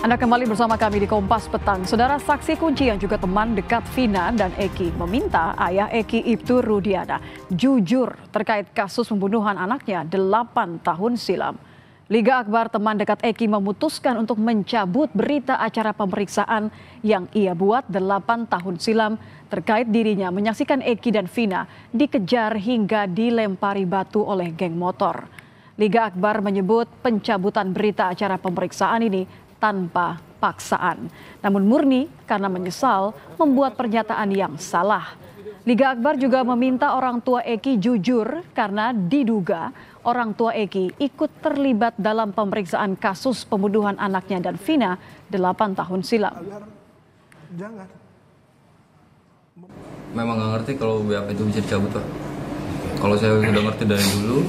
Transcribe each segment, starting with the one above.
Anda kembali bersama kami di Kompas Petang. Saudara saksi kunci yang juga teman dekat Vina dan Eki meminta ayah Eki Ibtu Rudiana jujur terkait kasus pembunuhan anaknya 8 tahun silam. Liga Akbar teman dekat Eki memutuskan untuk mencabut berita acara pemeriksaan yang ia buat 8 tahun silam terkait dirinya menyaksikan Eki dan Vina dikejar hingga dilempari batu oleh geng motor. Liga Akbar menyebut pencabutan berita acara pemeriksaan ini tanpa paksaan. Namun murni karena menyesal membuat pernyataan yang salah. Liga Akbar juga meminta orang tua Eki jujur karena diduga orang tua Eki ikut terlibat dalam pemeriksaan kasus pembunuhan anaknya dan Vina 8 tahun silam. Jangan. Memang nggak ngerti kalau BAP itu bisa dicabut, Pak. Kalau saya sudah ngerti dari dulu,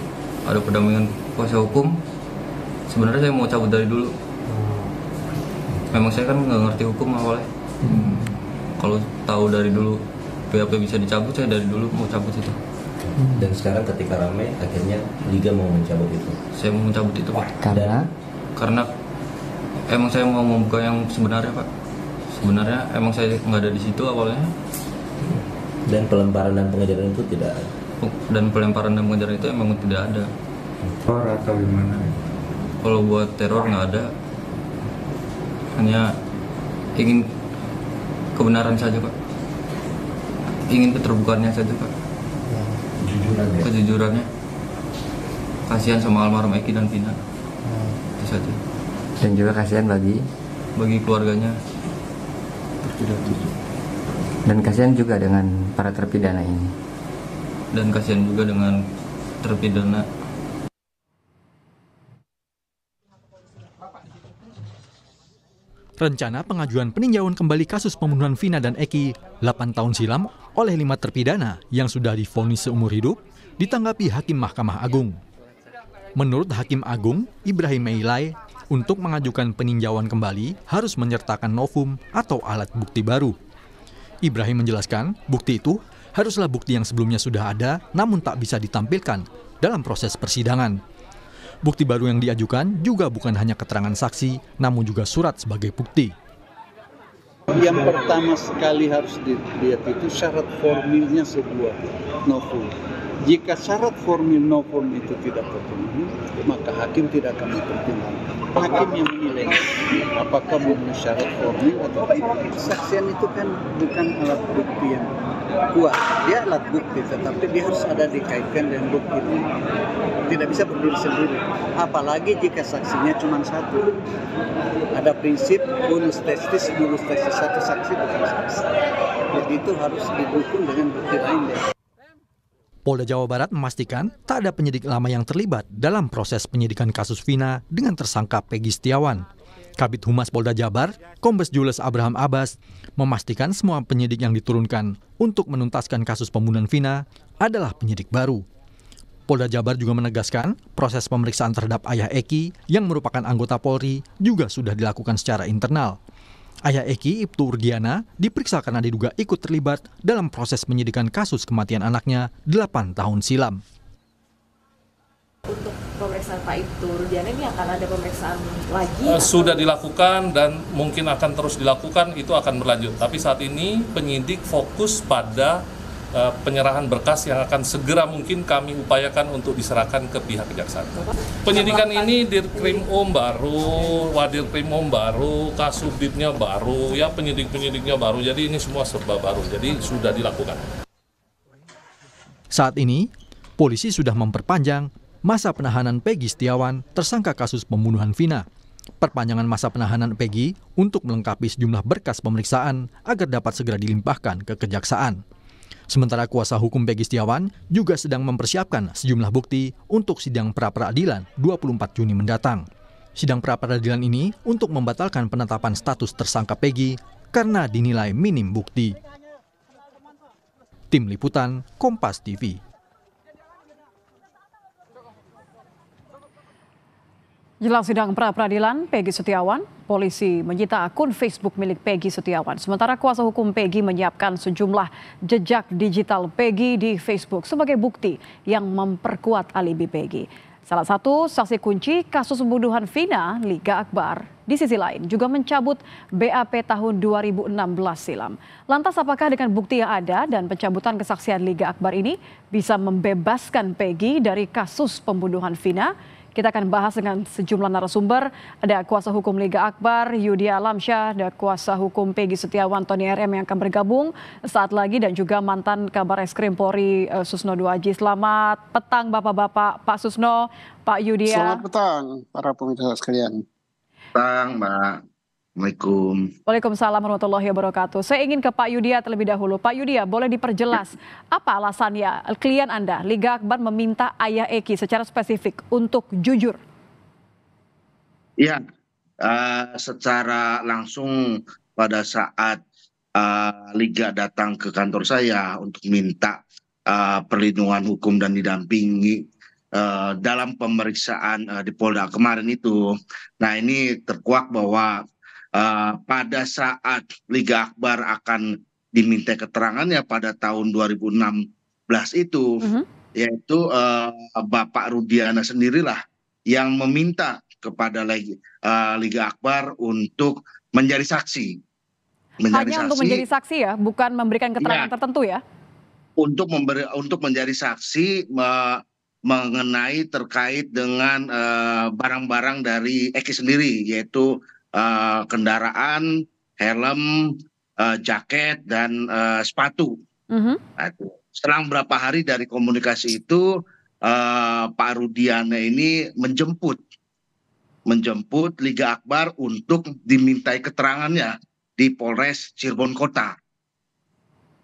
ada pendampingan kuasa hukum, sebenarnya saya mau cabut dari dulu, memang saya kan nggak ngerti hukum awalnya hmm. kalau tahu dari dulu PHP bisa dicabut saya dari dulu mau cabut itu hmm. dan sekarang ketika ramai akhirnya liga mau mencabut itu saya mau mencabut itu pak karena karena emang saya mau membuka yang sebenarnya pak sebenarnya emang saya nggak ada di situ awalnya dan pelemparan dan pengejaran itu tidak ada oh, dan pelemparan dan pengejaran itu emang tidak ada teror atau gimana kalau buat teror nggak ada hanya ingin kebenaran saja pak ingin keterbukaannya saja pak kejujurannya, kejujurannya. kasihan sama almarhum Eki dan Vina hmm. itu saja dan juga kasihan bagi bagi keluarganya dan kasihan juga dengan para terpidana ini dan kasihan juga dengan terpidana rencana pengajuan peninjauan kembali kasus pembunuhan Vina dan Eki 8 tahun silam oleh lima terpidana yang sudah difonis seumur hidup ditanggapi Hakim Mahkamah Agung. Menurut Hakim Agung Ibrahim Meilai, untuk mengajukan peninjauan kembali harus menyertakan novum atau alat bukti baru. Ibrahim menjelaskan, bukti itu haruslah bukti yang sebelumnya sudah ada namun tak bisa ditampilkan dalam proses persidangan. Bukti baru yang diajukan juga bukan hanya keterangan saksi, namun juga surat sebagai bukti. Yang pertama sekali harus dilihat itu syarat formilnya sebuah novum. Jika syarat formil novum itu tidak terpenuhi, maka hakim tidak akan mempertimbangkan. Hakim yang menilai apakah memenuhi syarat formil atau tidak. Kesaksian itu kan bukan alat bukti yang kuat dia alat bukti tetapi dia harus ada dikaitkan dengan bukti itu tidak bisa berdiri sendiri apalagi jika saksinya cuma satu ada prinsip bonus testis bonus testis satu saksi bukan saksi jadi itu harus didukung dengan bukti lain deh. Polda Jawa Barat memastikan tak ada penyidik lama yang terlibat dalam proses penyidikan kasus Vina dengan tersangka Pegi Setiawan. Kabit Humas Polda Jabar, Kombes Jules Abraham Abbas, memastikan semua penyidik yang diturunkan untuk menuntaskan kasus pembunuhan Vina adalah penyidik baru. Polda Jabar juga menegaskan proses pemeriksaan terhadap ayah Eki yang merupakan anggota Polri juga sudah dilakukan secara internal. Ayah Eki, Ibtu Urdiana, diperiksa karena diduga ikut terlibat dalam proses penyidikan kasus kematian anaknya 8 tahun silam. Pak Ibtu Rudiana ini akan ada pemeriksaan lagi? Uh, sudah dilakukan dan mungkin akan terus dilakukan, itu akan berlanjut. Tapi saat ini penyidik fokus pada uh, penyerahan berkas yang akan segera mungkin kami upayakan untuk diserahkan ke pihak kejaksaan. Penyidikan ini dirkrim Om baru, Wadir Om baru, Kasubditnya baru, ya penyidik-penyidiknya baru. Jadi ini semua serba baru. Jadi sudah dilakukan. Saat ini, polisi sudah memperpanjang masa penahanan Pegi Setiawan, tersangka kasus pembunuhan Vina. Perpanjangan masa penahanan Pegi untuk melengkapi sejumlah berkas pemeriksaan agar dapat segera dilimpahkan ke kejaksaan. Sementara kuasa hukum Pegi Setiawan juga sedang mempersiapkan sejumlah bukti untuk sidang pra-peradilan 24 Juni mendatang. Sidang pra-peradilan ini untuk membatalkan penetapan status tersangka Pegi karena dinilai minim bukti. Tim Liputan Kompas TV Jelang sidang pra peradilan Peggy Setiawan, polisi menyita akun Facebook milik Peggy Setiawan. Sementara kuasa hukum Peggy menyiapkan sejumlah jejak digital Peggy di Facebook sebagai bukti yang memperkuat alibi Peggy. Salah satu saksi kunci kasus pembunuhan Vina, Liga Akbar. Di sisi lain juga mencabut BAP tahun 2016 silam. Lantas apakah dengan bukti yang ada dan pencabutan kesaksian Liga Akbar ini bisa membebaskan Peggy dari kasus pembunuhan Vina? Kita akan bahas dengan sejumlah narasumber. Ada kuasa hukum Liga Akbar, Yudi Alamsyah, ada kuasa hukum Peggy Setiawan, Tony RM yang akan bergabung saat lagi dan juga mantan kabar eskrim Polri eh, Susno Duaji. Selamat petang Bapak-Bapak, Pak Susno, Pak Yudi. Ya. Selamat petang para pemirsa sekalian. Petang Mbak. Assalamualaikum. Waalaikumsalam warahmatullahi wabarakatuh. Saya ingin ke Pak Yudia terlebih dahulu. Pak Yudia, boleh diperjelas apa alasannya klien Anda, Liga Akbar meminta Ayah Eki secara spesifik untuk jujur? Ya, uh, secara langsung pada saat uh, Liga datang ke kantor saya untuk minta uh, perlindungan hukum dan didampingi uh, dalam pemeriksaan uh, di Polda kemarin itu. Nah, ini terkuak bahwa Eh, pada saat liga akbar akan diminta keterangannya pada tahun 2016 itu mhm. yaitu eh, Bapak Rudiana sendirilah yang meminta kepada eh, liga akbar untuk menjadi saksi menjadi hanya saksi, untuk menjadi saksi ya, bukan memberikan keterangan ya, tertentu ya. Untuk memberi untuk menjadi saksi me, mengenai terkait dengan uh, barang -barang dari Eki sendiri yaitu Eh, kendaraan, helm, eh, jaket dan eh, sepatu. Uh-huh. nah, setelah beberapa hari dari komunikasi itu uh, Pak Rudiana ini menjemput menjemput Liga Akbar untuk dimintai keterangannya di Polres Cirebon Kota.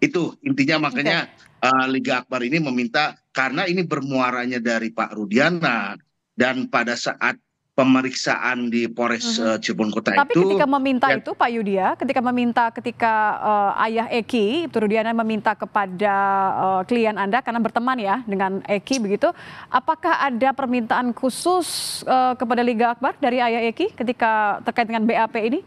Itu intinya makanya okay. uh, Liga Akbar ini meminta karena ini bermuaranya dari Pak Rudiana dan pada saat pemeriksaan di Polres uh, Cirebon Kota Tapi itu. Tapi ketika meminta ya, itu Pak Yudia, ketika meminta ketika uh, ayah Eki Ibturudiana meminta kepada uh, klien Anda karena berteman ya dengan Eki begitu, apakah ada permintaan khusus uh, kepada Liga Akbar dari ayah Eki ketika terkait dengan BAP ini?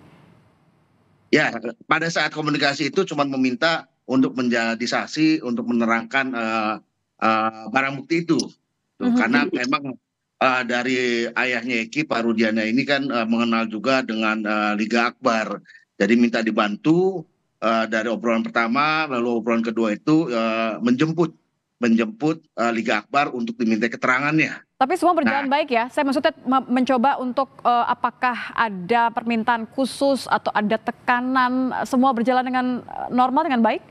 Ya, pada saat komunikasi itu cuma meminta untuk menjadi saksi untuk menerangkan uh, uh, barang bukti itu. mm -hmm. Karena memang uh, dari ayahnya Eki Pak Rudiana ini kan uh, mengenal juga dengan uh, Liga Akbar. Jadi minta dibantu uh, dari obrolan pertama lalu obrolan kedua itu uh, menjemput menjemput uh, Liga Akbar untuk diminta keterangannya. Tapi semua berjalan nah, baik ya. Saya maksudnya mencoba untuk uh, apakah ada permintaan khusus atau ada tekanan semua berjalan dengan normal dengan baik?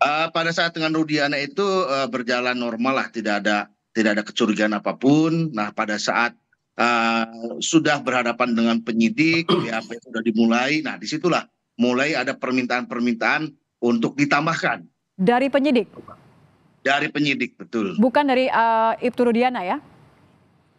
Uh, pada saat dengan Rudiana itu uh, berjalan normal lah, tidak ada tidak ada kecurigaan apapun. Nah, pada saat uh, sudah berhadapan dengan penyidik, BAP sudah dimulai. Nah, disitulah mulai ada permintaan-permintaan untuk ditambahkan. Dari penyidik? Dari penyidik, betul. Bukan dari uh, Ibtu Rudiana ya?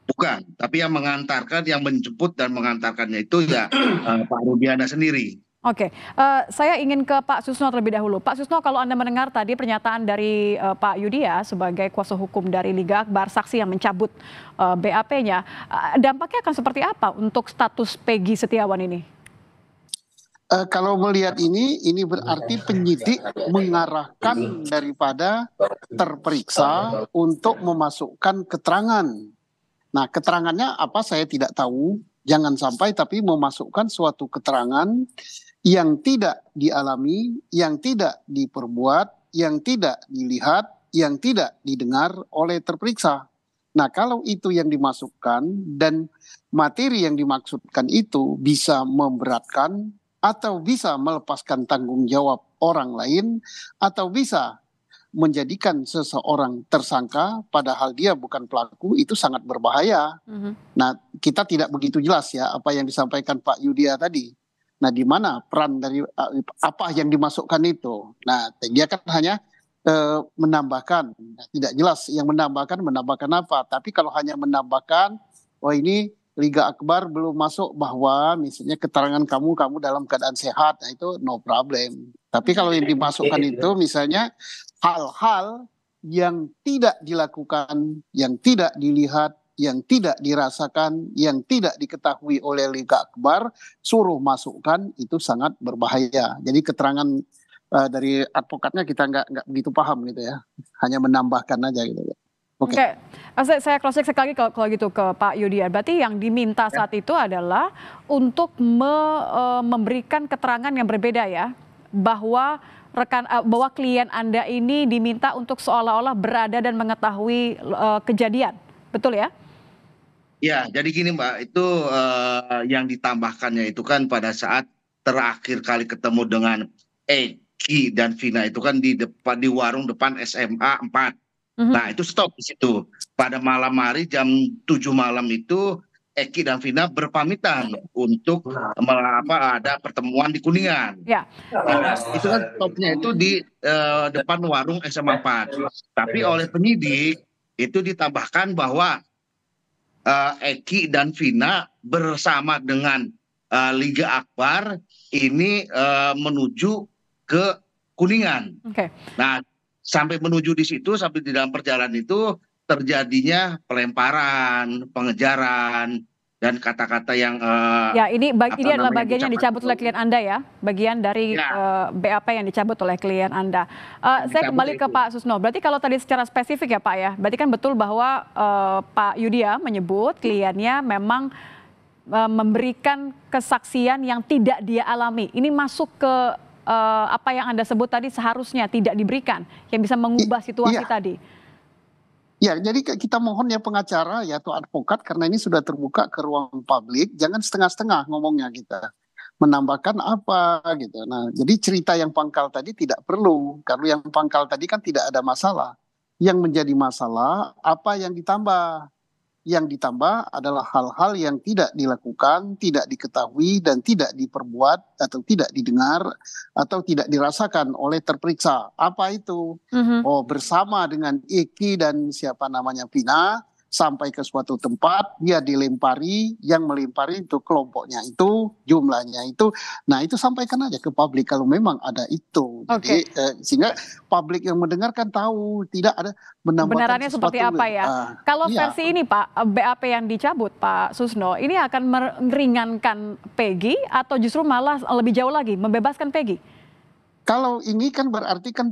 Bukan, tapi yang mengantarkan, yang menjemput dan mengantarkannya itu ya uh, Pak Rudiana sendiri. Oke, uh, saya ingin ke Pak Susno terlebih dahulu. Pak Susno, kalau Anda mendengar tadi pernyataan dari uh, Pak Yudia sebagai kuasa hukum dari Liga Akbar, saksi yang mencabut uh, eh, BAP-nya, uh, dampaknya akan seperti apa untuk status Peggy Setiawan ini? Uh, kalau melihat ini, ini berarti penyidik mengarahkan daripada terperiksa untuk memasukkan keterangan. Nah, keterangannya apa saya tidak tahu, jangan sampai tapi memasukkan suatu keterangan yang tidak dialami, yang tidak diperbuat, yang tidak dilihat, yang tidak didengar oleh terperiksa. Nah, kalau itu yang dimasukkan dan materi yang dimaksudkan itu bisa memberatkan atau bisa melepaskan tanggung jawab orang lain atau bisa menjadikan seseorang tersangka padahal dia bukan pelaku itu sangat berbahaya. Mm -hmm. Nah, kita tidak begitu jelas ya apa yang disampaikan Pak Yudia tadi. Nah, di mana peran dari eh, apa yang dimasukkan itu? Nah, dia kan hanya e, menambahkan, nah, tidak jelas yang menambahkan menambahkan apa. Tapi kalau hanya menambahkan, oh ini Liga Akbar belum masuk bahwa misalnya keterangan kamu kamu dalam keadaan sehat, nah itu no problem. Tapi kalau yang dimasukkan iya, iya. itu misalnya hal-hal yang tidak dilakukan, yang tidak dilihat yang tidak dirasakan, yang tidak diketahui oleh Liga Akbar, suruh masukkan itu sangat berbahaya. Jadi keterangan uh, dari advokatnya kita nggak nggak begitu paham gitu ya, hanya menambahkan aja gitu ya. Oke, okay. okay. saya cross check sekali kalau, kalau gitu ke Pak Yudi. Berarti yang diminta ya. saat ya. itu adalah untuk me, uh, memberikan keterangan yang berbeda ya, bahwa rekan uh, bahwa klien anda ini diminta untuk seolah-olah berada dan mengetahui uh, kejadian, betul ya? ya jadi gini mbak itu eh, yang ditambahkannya itu kan pada saat terakhir kali ketemu dengan eki dan vina itu kan di depan di warung depan sma 4 mhm. nah itu stop di situ pada malam hari jam 7 malam itu Eki dan Vina berpamitan untuk apa ada pertemuan di Kuningan. Ya. Nah, itu kan stopnya itu di uh, depan warung SMA 4. Iya. Tapi oleh penyidik itu ditambahkan bahwa Eh, eki dan vina bersama dengan eh, liga akbar ini eh, menuju ke kuningan nah sampai menuju di situ sampai di dalam perjalanan itu terjadinya pelemparan pengejaran dan kata-kata yang uh, ya ini bagi ini adalah bagian yang dicabut itu. oleh klien anda ya bagian dari ya. uh, eh, BAP yang dicabut oleh klien anda. Uh, saya kembali itu. ke Pak Susno. Berarti kalau tadi secara spesifik ya Pak ya, berarti kan betul bahwa uh, Pak Yudia menyebut kliennya memang uh, memberikan kesaksian yang tidak dia alami. Ini masuk ke uh, apa yang anda sebut tadi seharusnya tidak diberikan yang bisa mengubah situasi ya. tadi. Ya, jadi kita mohon ya pengacara ya atau advokat karena ini sudah terbuka ke ruang publik, jangan setengah-setengah ngomongnya kita. Menambahkan apa gitu. Nah, jadi cerita yang pangkal tadi tidak perlu karena yang pangkal tadi kan tidak ada masalah. Yang menjadi masalah apa yang ditambah yang ditambah adalah hal-hal yang tidak dilakukan, tidak diketahui, dan tidak diperbuat atau tidak didengar atau tidak dirasakan oleh terperiksa. Apa itu? Mm-hmm. Oh, bersama dengan Iki dan siapa namanya Vina, sampai ke suatu tempat dia dilempari yang melempari itu kelompoknya itu jumlahnya itu nah itu sampaikan aja ke publik kalau memang ada itu okay. jadi eh, sehingga publik yang mendengarkan tahu tidak ada benarannya seperti apa ya uh, kalau iya. versi ini Pak eh, BAP yang dicabut Pak Susno ini akan meringankan Peggy atau justru malah lebih jauh lagi membebaskan Peggy? kalau ini kan berarti kan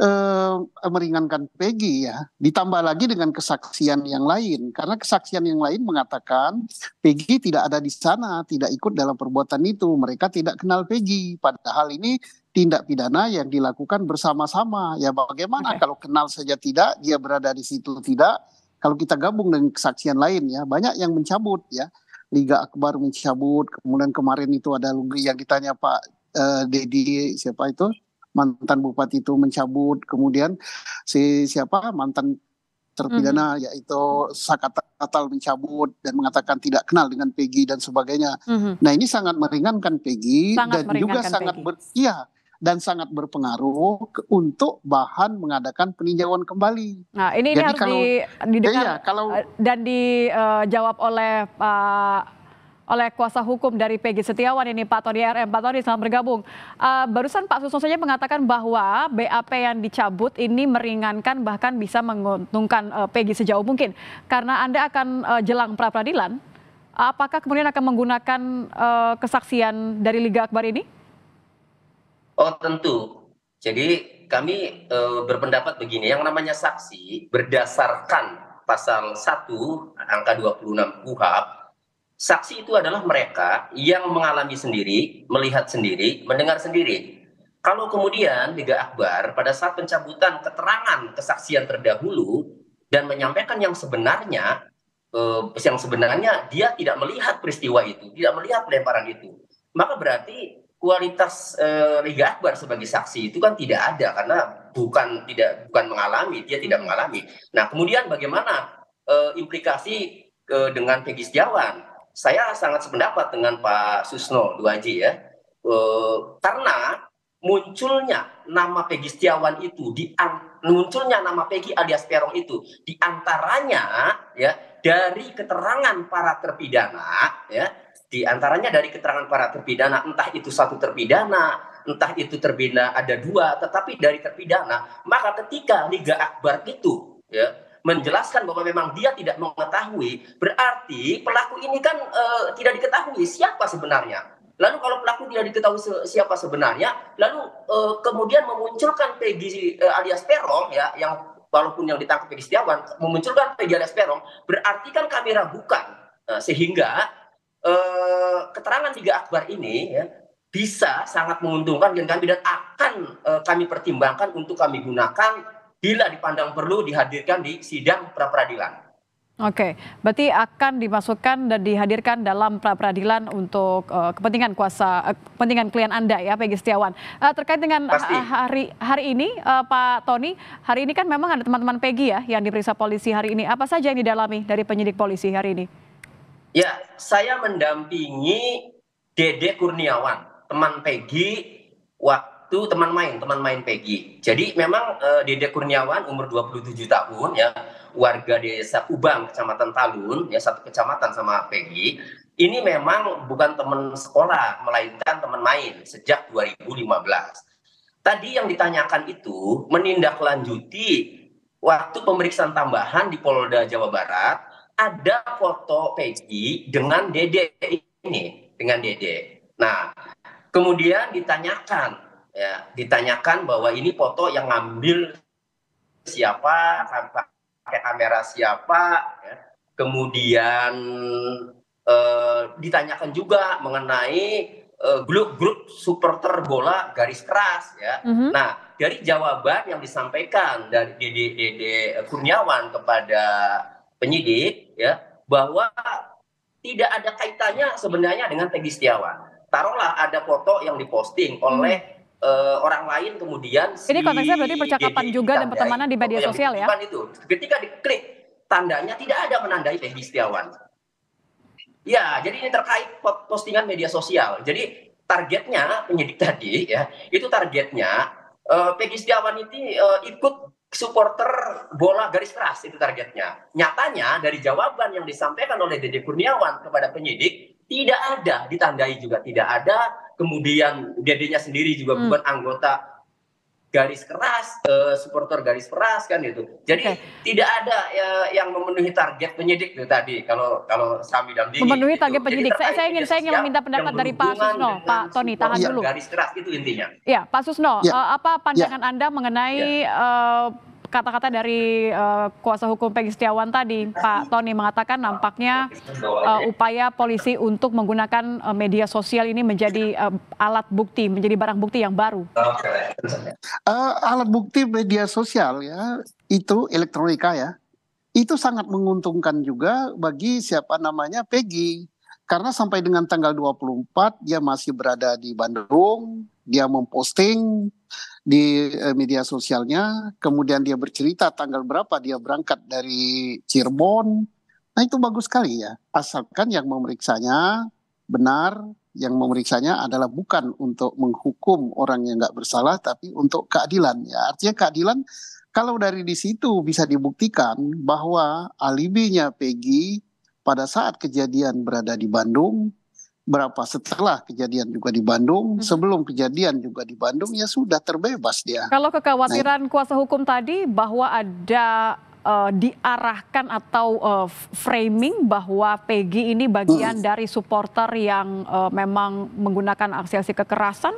eh, meringankan Peggy ya. Ditambah lagi dengan kesaksian yang lain karena kesaksian yang lain mengatakan Peggy tidak ada di sana, tidak ikut dalam perbuatan itu. Mereka tidak kenal Peggy. Padahal ini tindak pidana yang dilakukan bersama-sama. Ya bagaimana okay. kalau kenal saja tidak, dia berada di situ tidak. Kalau kita gabung dengan kesaksian lain ya, banyak yang mencabut ya. Liga Akbar mencabut, kemudian kemarin itu ada yang ditanya Pak uh, Dedi siapa itu? mantan bupati itu mencabut kemudian si siapa mantan terpidana mm -hmm. yaitu Sakatal mencabut dan mengatakan tidak kenal dengan Peggy dan sebagainya. Mm -hmm. Nah ini sangat meringankan Peggy sangat dan meringankan juga sangat ber, iya, dan sangat berpengaruh ke, untuk bahan mengadakan peninjauan kembali. Nah ini, ini harus kalau, di, didengar ya, kalau, eh, dan dijawab eh, oleh Pak oleh kuasa hukum dari PG Setiawan ini Pak Tony RM. Pak Tony selamat bergabung. Uh, barusan Pak Susno saja mengatakan bahwa BAP yang dicabut ini meringankan bahkan bisa menguntungkan uh, eh, PG sejauh mungkin. Karena Anda akan uh, jelang pra peradilan, apakah kemudian akan menggunakan uh, kesaksian dari Liga Akbar ini? Oh tentu. Jadi kami e, berpendapat begini, yang namanya saksi berdasarkan pasal 1 angka 26 UHAP Saksi itu adalah mereka yang mengalami sendiri, melihat sendiri, mendengar sendiri. Kalau kemudian Liga Akbar pada saat pencabutan keterangan kesaksian terdahulu dan menyampaikan yang sebenarnya, eh, yang sebenarnya dia tidak melihat peristiwa itu, tidak melihat lemparan itu, maka berarti kualitas eh, Liga Akbar sebagai saksi itu kan tidak ada karena bukan tidak bukan mengalami, dia tidak mengalami. Nah kemudian bagaimana eh, implikasi eh, dengan Peggy Setiawan? saya sangat sependapat dengan Pak Susno Duaji ya. E, karena munculnya nama Peggy Setiawan itu di munculnya nama Peggy alias Perong itu di antaranya ya dari keterangan para terpidana ya di antaranya dari keterangan para terpidana entah itu satu terpidana entah itu terpidana ada dua tetapi dari terpidana maka ketika Liga Akbar itu ya menjelaskan bahwa memang dia tidak mengetahui, berarti pelaku ini kan e, tidak diketahui siapa sebenarnya. Lalu kalau pelaku tidak diketahui siapa sebenarnya, lalu e, kemudian memunculkan Peggy e, alias Perong ya yang walaupun yang ditangkap Peggy Setiawan memunculkan Peggy alias Perong, berarti kan kami ragukan e, sehingga e, keterangan tiga akbar ini ya, bisa sangat menguntungkan dengan kami dan akan e, kami pertimbangkan untuk kami gunakan bila dipandang perlu dihadirkan di sidang pra peradilan. Oke, berarti akan dimasukkan dan dihadirkan dalam pra peradilan untuk uh, kepentingan kuasa uh, kepentingan klien Anda ya Peggy Setiawan. Uh, terkait dengan uh, hari hari ini uh, Pak Tony, hari ini kan memang ada teman-teman Peggy ya yang diperiksa polisi hari ini. Apa saja yang didalami dari penyidik polisi hari ini? Ya, saya mendampingi Dede Kurniawan, teman Peggy waktu itu teman main, teman main Peggy. Jadi memang uh, Dede Kurniawan umur 27 tahun ya, warga desa Ubang, Kecamatan Talun, ya satu kecamatan sama Peggy. Ini memang bukan teman sekolah, melainkan teman main sejak 2015. Tadi yang ditanyakan itu menindaklanjuti waktu pemeriksaan tambahan di Polda Jawa Barat ada foto Peggy dengan Dede ini, dengan Dede. Nah, kemudian ditanyakan ya ditanyakan bahwa ini foto yang ngambil siapa pakai kamera siapa ya. kemudian eh, ditanyakan juga mengenai eh, grup-grup supporter bola garis keras ya. Mm-hmm. Nah, dari jawaban yang disampaikan dari Dede, Dede Kurniawan kepada penyidik ya bahwa tidak ada kaitannya sebenarnya dengan Tegi Setiawan. Taruhlah ada foto yang diposting oleh hmm uh, orang lain kemudian ini konteksnya berarti percakapan juga dan pertemanan di media oh, iya, sosial ya itu ketika diklik tandanya tidak ada menandai Deddy Setiawan ya jadi ini terkait postingan media sosial jadi targetnya penyidik tadi ya itu targetnya uh, Peggy Setiawan ini uh, ikut supporter bola garis keras itu targetnya. Nyatanya dari jawaban yang disampaikan oleh Dede Kurniawan kepada penyidik tidak ada ditandai juga tidak ada kemudian dedenya sendiri juga hmm. bukan anggota garis keras eh, supporter garis keras kan itu jadi okay. tidak ada ya, yang memenuhi target penyidik itu tadi kalau kalau Sami dan Dini memenuhi gitu. target gitu. penyidik saya, saya ingin saya ingin meminta pendapat dari Pak Susno Pak Tony tahan dulu garis keras itu intinya ya Pak Susno ya. Eh, apa pandangan ya. anda mengenai ya. uh, kata-kata dari uh, kuasa hukum Peggy Setiawan tadi, Pak Tony mengatakan nampaknya uh, upaya polisi untuk menggunakan uh, media sosial ini menjadi uh, alat bukti, menjadi barang bukti yang baru. Uh, alat bukti media sosial ya itu elektronika ya, itu sangat menguntungkan juga bagi siapa namanya Peggy. Karena sampai dengan tanggal 24 dia masih berada di Bandung, dia memposting di eh, media sosialnya, kemudian dia bercerita tanggal berapa dia berangkat dari Cirebon. Nah itu bagus sekali ya, asalkan yang memeriksanya benar, yang memeriksanya adalah bukan untuk menghukum orang yang nggak bersalah, tapi untuk keadilan ya. Artinya keadilan kalau dari di situ bisa dibuktikan bahwa alibinya Peggy pada saat kejadian berada di Bandung berapa setelah kejadian juga di Bandung, hmm. sebelum kejadian juga di Bandung ya sudah terbebas dia. Kalau kekhawatiran nah, kuasa hukum tadi bahwa ada uh, diarahkan atau uh, framing bahwa Peggy ini bagian hmm. dari supporter yang uh, memang menggunakan aksi-aksi kekerasan?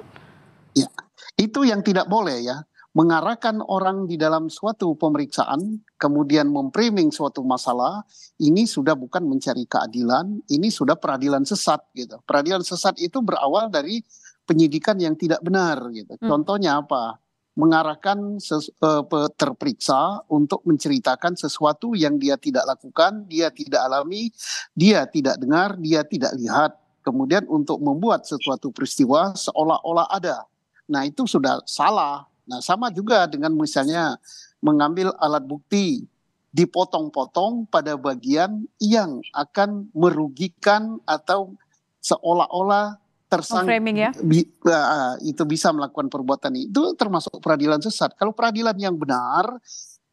Ya, itu yang tidak boleh ya. Mengarahkan orang di dalam suatu pemeriksaan kemudian mempriming suatu masalah, ini sudah bukan mencari keadilan, ini sudah peradilan sesat gitu. Peradilan sesat itu berawal dari penyidikan yang tidak benar gitu. Hmm. Contohnya apa? Mengarahkan e, terperiksa untuk menceritakan sesuatu yang dia tidak lakukan, dia tidak alami, dia tidak dengar, dia tidak lihat. Kemudian untuk membuat sesuatu peristiwa seolah-olah ada. Nah, itu sudah salah. Nah, sama juga dengan misalnya mengambil alat bukti dipotong-potong pada bagian yang akan merugikan atau seolah-olah tersangka ya? bi, uh, itu bisa melakukan perbuatan itu termasuk peradilan sesat. Kalau peradilan yang benar,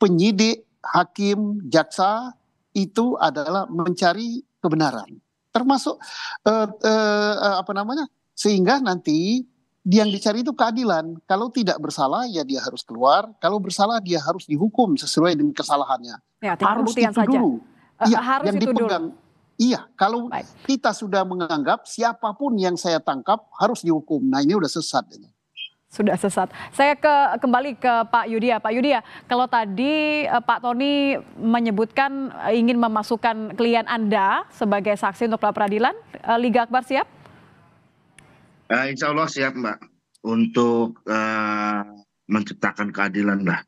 penyidik, hakim, jaksa itu adalah mencari kebenaran. Termasuk uh, uh, apa namanya? sehingga nanti yang dicari itu keadilan. Kalau tidak bersalah ya dia harus keluar. Kalau bersalah dia harus dihukum sesuai dengan kesalahannya. Ya, harus itu saja. dulu. Eh, iya, harus yang itu dipegang. Dulu. Iya, kalau Baik. kita sudah menganggap siapapun yang saya tangkap harus dihukum. Nah ini sudah sesat. Ini. Sudah sesat. Saya ke, kembali ke Pak Yudia. Ya. Pak Yudia, ya, kalau tadi eh, Pak Tony menyebutkan eh, ingin memasukkan klien Anda sebagai saksi untuk pra peradilan, Liga Akbar siap? Uh, insya Allah siap Mbak untuk uh, menciptakan keadilan lah.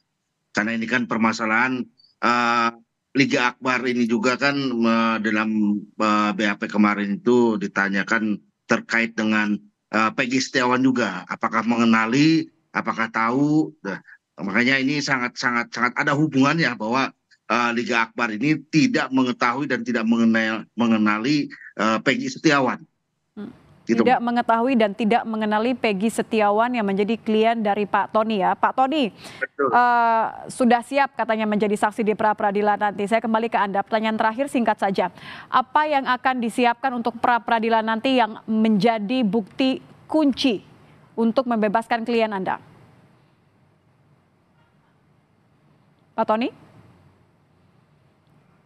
Karena ini kan permasalahan uh, Liga Akbar ini juga kan uh, dalam uh, BAP kemarin itu ditanyakan terkait dengan uh, Peggy Setiawan juga, apakah mengenali, apakah tahu. Nah, makanya ini sangat sangat sangat ada hubungannya ya, bahwa uh, Liga Akbar ini tidak mengetahui dan tidak mengenal mengenali uh, Peggy Setiawan. Hmm. Gitu. Tidak mengetahui dan tidak mengenali Peggy Setiawan yang menjadi klien dari Pak Tony ya. Pak Tony, Uh, sudah siap katanya menjadi saksi di pra-peradilan nanti. Saya kembali ke Anda. Pertanyaan terakhir singkat saja. Apa yang akan disiapkan untuk pra-peradilan nanti yang menjadi bukti kunci untuk membebaskan klien Anda? Pak Tony?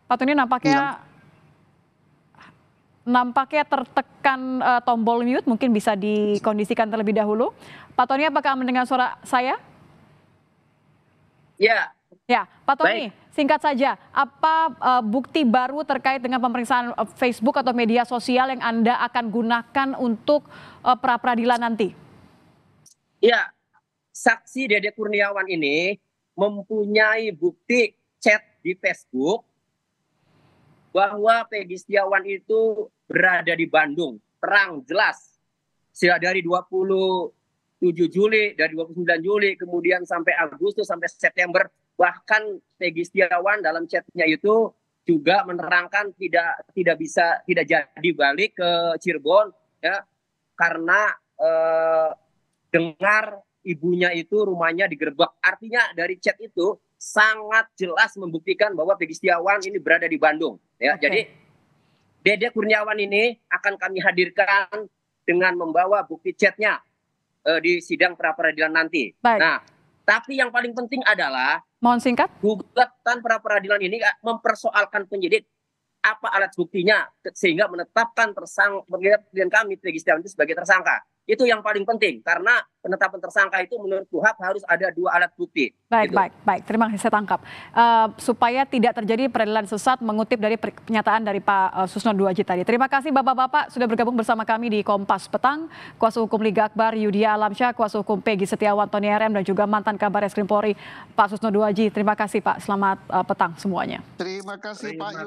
Pak Tony nampaknya... Ya nampaknya tertekan uh, tombol mute, mungkin bisa dikondisikan terlebih dahulu. Pak Tony, apakah mendengar suara saya? Ya. Ya, Pak Tony, Baik. singkat saja, apa uh, bukti baru terkait dengan pemeriksaan uh, Facebook atau media sosial yang Anda akan gunakan untuk uh, pra peradilan nanti? Ya, saksi Dede Kurniawan ini mempunyai bukti chat di Facebook bahwa Peggy Setiawan itu berada di Bandung. Terang, jelas. Dari 27 Juli, dari 29 Juli, kemudian sampai Agustus, sampai September. Bahkan Peggy Setiawan dalam chatnya itu juga menerangkan tidak tidak bisa tidak jadi balik ke Cirebon ya karena eh, dengar ibunya itu rumahnya digerebek. Artinya dari chat itu sangat jelas membuktikan bahwa Peggy Setiawan ini berada di Bandung ya. Okay. Jadi Dede Kurniawan ini akan kami hadirkan dengan membawa bukti chatnya uh, di sidang pra peradilan nanti. Baik. Nah, tapi yang paling penting adalah mohon singkat gugatan pra peradilan ini mempersoalkan penyidik apa alat buktinya sehingga menetapkan tersangka kami Tregi sebagai tersangka. Itu yang paling penting karena penetapan tersangka itu menurut KUHAP harus ada dua alat bukti. Baik, gitu. baik, baik. Terima kasih saya tangkap. Uh, supaya tidak terjadi peradilan sesat mengutip dari pernyataan dari Pak eh, Susno Duaji tadi. Terima kasih Bapak-bapak sudah bergabung bersama kami di Kompas Petang. Kuasa hukum Liga Akbar Yudhia Alamsyah, kuasa hukum Pegi Setiawan Tony RM dan juga mantan Kabar Eskrim Polri Pak Susno Duaji. Terima kasih Pak. Selamat uh, petang semuanya. Terima kasih Pak